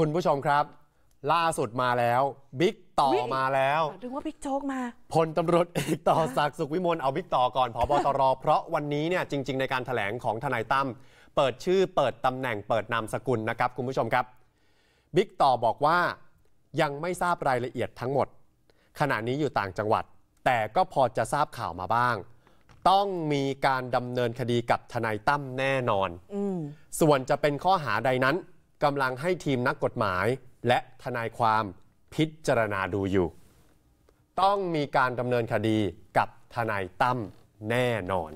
คุณผู้ชมครับ ล่าสุดมาแล้ว บิ๊กต่อมาแล้วถึงว่าบิ๊กโจ๊กมาพลตำรวจเอกต่อศักดิ์สุขวิมลเอาบิ๊กต่อก่อนพบตรเพราะวันนี้เนี่ยจริง ๆ ในการถแถลงของทนายตั้มเปิดชื่อเปิดตำแหน่งเปิดนามสกุลนะครับคุณผู้ชมครับบิ๊กต่อบอกว่ายังไม่ทราบรายละเอียดทั้งหมดขณะนี้อยู่ต่างจังหวัด แต่ก็พอจะทราบข่าวมาบ้าง ต้องมีการดำเนินคดีกับทนายตั้มแน่นอนส่วนจะเป็นข้อหาใดนั้นกำลังให้ทีมนักกฎหมายและทนายความพิจารณาดูอยู่ ต้องมีการดำเนินคดีกับทนายตั้มแน่นอน